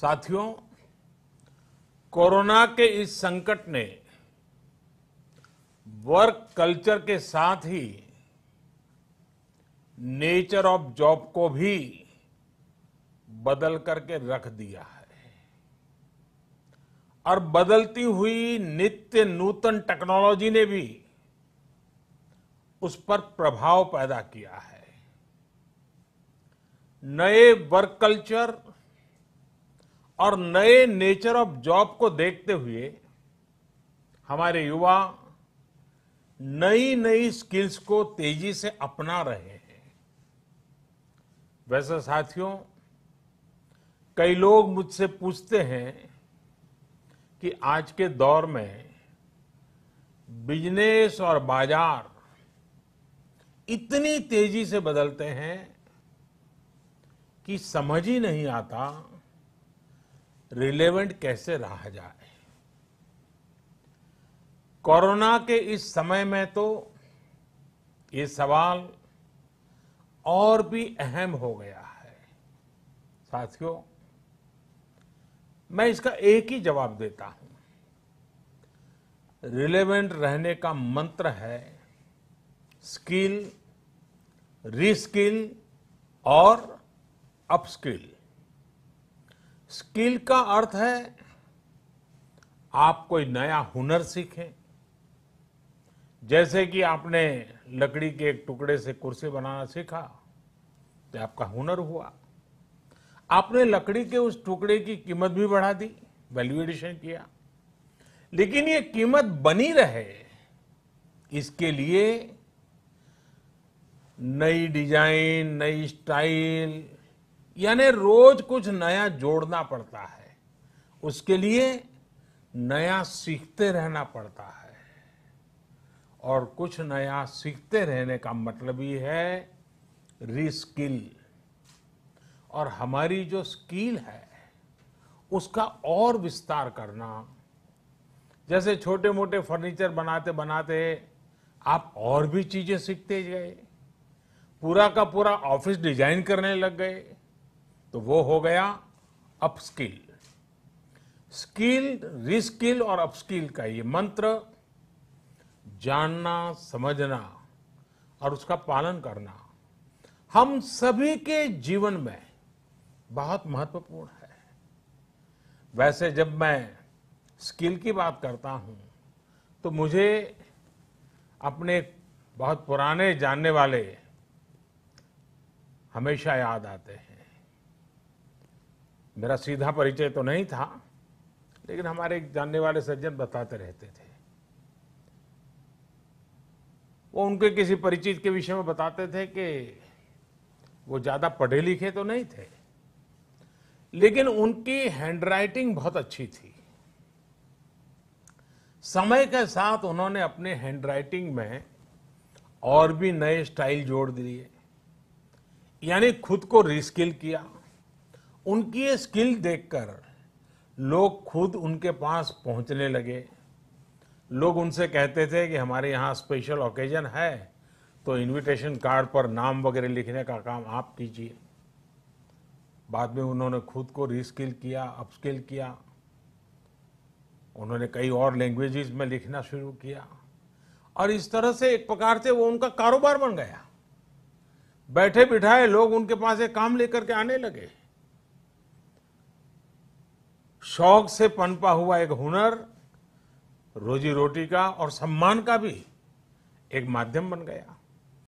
साथियों कोरोना के इस संकट ने वर्क कल्चर के साथ ही नेचर ऑफ जॉब को भी बदल करके रख दिया है और बदलती हुई नित्य नूतन टेक्नोलॉजी ने भी उस पर प्रभाव पैदा किया है नए वर्क कल्चर और नए नेचर ऑफ जॉब को देखते हुए हमारे युवा नई नई स्किल्स को तेजी से अपना रहे हैं वैसे साथियों कई लोग मुझसे पूछते हैं कि आज के दौर में बिजनेस और बाजार इतनी तेजी से बदलते हैं कि समझ ही नहीं आता रिलेवेंट कैसे रहा जाए कोरोना के इस समय में तो ये सवाल और भी अहम हो गया है साथियों मैं इसका एक ही जवाब देता हूं रिलेवेंट रहने का मंत्र है स्किल रीस्किल और अपस्किल स्किल का अर्थ है आप कोई नया हुनर सीखें जैसे कि आपने लकड़ी के एक टुकड़े से कुर्सी बनाना सीखा तो आपका हुनर हुआ आपने लकड़ी के उस टुकड़े की कीमत भी बढ़ा दी वैल्यू एडिशन किया लेकिन ये कीमत बनी रहे इसके लिए नई डिजाइन नई स्टाइल यानी रोज कुछ नया जोड़ना पड़ता है उसके लिए नया सीखते रहना पड़ता है और कुछ नया सीखते रहने का मतलब ये है रिस्किल और हमारी जो स्किल है उसका और विस्तार करना जैसे छोटे मोटे फर्नीचर बनाते बनाते आप और भी चीजें सीखते गए पूरा का पूरा ऑफिस डिजाइन करने लग गए तो वो हो गया अपस्किल स्किल्ड रिस्किल और अपस्किल का ये मंत्र जानना समझना और उसका पालन करना हम सभी के जीवन में बहुत महत्वपूर्ण है वैसे जब मैं स्किल की बात करता हूं तो मुझे अपने बहुत पुराने जानने वाले हमेशा याद आते हैं मेरा सीधा परिचय तो नहीं था लेकिन हमारे जानने वाले सज्जन बताते रहते थे वो उनके किसी परिचित के विषय में बताते थे कि वो ज़्यादा पढ़े लिखे तो नहीं थे लेकिन उनकी हैंडराइटिंग बहुत अच्छी थी समय के साथ उन्होंने अपने हैंडराइटिंग में और भी नए स्टाइल जोड़ दिए यानी खुद को रिस्किल किया उनकी ये स्किल देखकर लोग खुद उनके पास पहुंचने लगे लोग उनसे कहते थे कि हमारे यहाँ स्पेशल ओकेजन है तो इनविटेशन कार्ड पर नाम वगैरह लिखने का काम आप कीजिए बाद में उन्होंने खुद को रीस्किल किया अपस्किल किया उन्होंने कई और लैंग्वेजेस में लिखना शुरू किया और इस तरह से एक प्रकार से वो उनका कारोबार बन गया बैठे बिठाए लोग उनके पास एक काम लेकर के आने लगे शौक से पनपा हुआ एक हुनर रोजी रोटी का और सम्मान का भी एक माध्यम बन गया